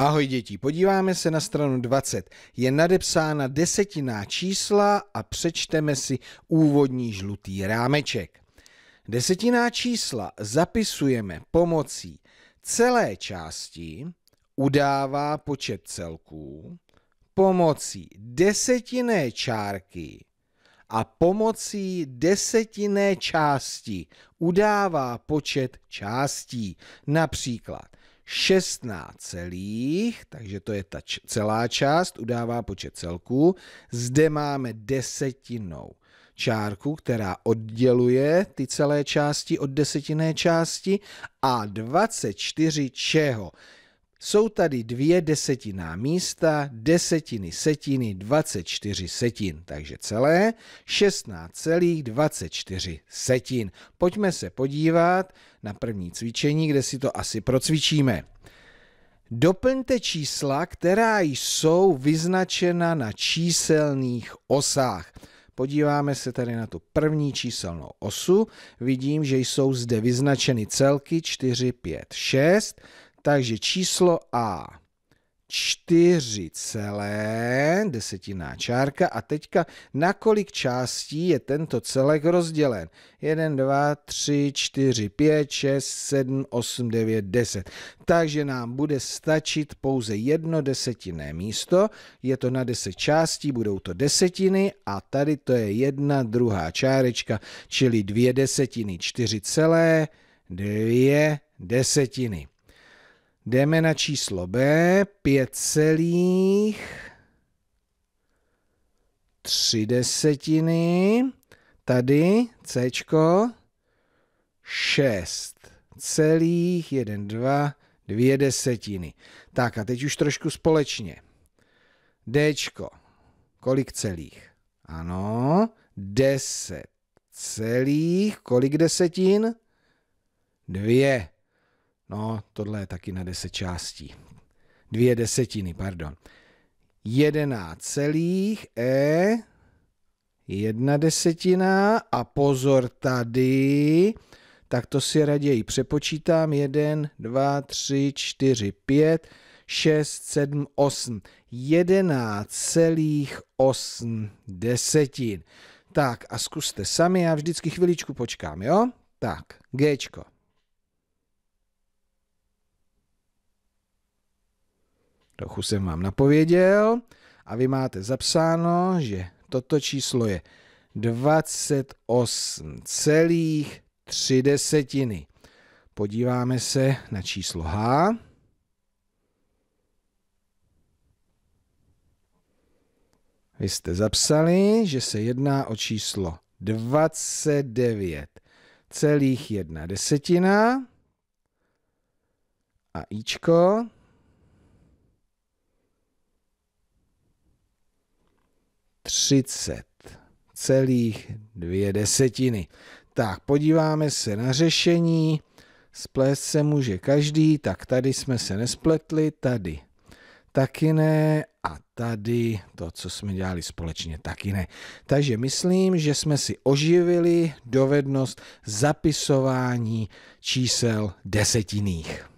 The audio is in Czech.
Ahoj děti, podíváme se na stranu 20. Je nadepsána desetinná čísla a přečteme si úvodní žlutý rámeček. Desetinná čísla zapisujeme pomocí celé části, udává počet celků, pomocí desetinné čárky a pomocí desetinné části udává počet částí. Například 16 celých, takže to je ta celá část, udává počet celků. Zde máme desetinou čárku, která odděluje ty celé části od desetinné části a 24 čeho? Jsou tady dvě desetiná místa, desetiny setiny, 24 setin, takže celé 16,24 setin. Pojďme se podívat na první cvičení, kde si to asi procvičíme. Doplňte čísla, která jsou vyznačena na číselných osách. Podíváme se tady na tu první číselnou osu. Vidím, že jsou zde vyznačeny celky 4, 5, 6. Takže číslo A 4 celé, desetinná čárka a teďka na kolik částí je tento celek rozdělen? 1, 2, 3, 4, 5, 6, 7, 8, 9, 10. Takže nám bude stačit pouze jedno desetinné místo, je to na 10 částí, budou to desetiny a tady to je jedna druhá čárečka, čili dvě desetiny, 4 celé, dvě desetiny. Jdeme na číslo B, 5,3 desetiny, tady C, 6,1, 2, 2 desetiny. Tak a teď už trošku společně. D, kolik celých? Ano, 10 celých, kolik desetin? 2. No, tohle je taky na deset částí. Dvě desetiny, pardon. Jedenáct celých E, jedna desetina a pozor tady, tak to si raději přepočítám. Jeden, dva, tři, čtyři, pět, šest, sedm, osm. Jedenáct celých osm desetin. Tak a zkuste sami, já vždycky chviličku počkám, jo? Tak, Gčko. Trochu jsem vám napověděl a vy máte zapsáno, že toto číslo je 28,3 desetiny. Podíváme se na číslo H. Vy jste zapsali, že se jedná o číslo 29 celých jedna desetina a ičko 30 celých dvě desetiny. Tak, podíváme se na řešení. Splést se může každý, tak tady jsme se nespletli, tady taky ne a tady to, co jsme dělali společně, taky ne. Takže myslím, že jsme si oživili dovednost zapisování čísel desetinných.